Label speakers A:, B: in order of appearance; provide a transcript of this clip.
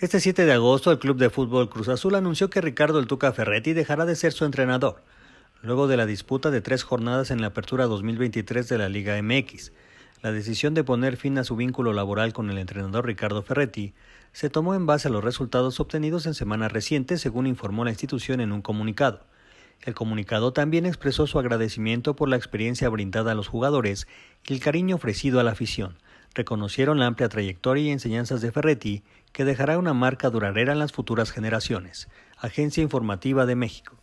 A: Este 7 de agosto, el club de fútbol Cruz Azul anunció que Ricardo El Tuca Ferretti dejará de ser su entrenador, luego de la disputa de tres jornadas en la apertura 2023 de la Liga MX. La decisión de poner fin a su vínculo laboral con el entrenador Ricardo Ferretti se tomó en base a los resultados obtenidos en semanas recientes, según informó la institución en un comunicado. El comunicado también expresó su agradecimiento por la experiencia brindada a los jugadores y el cariño ofrecido a la afición reconocieron la amplia trayectoria y enseñanzas de Ferretti, que dejará una marca duradera en las futuras generaciones. Agencia Informativa de México.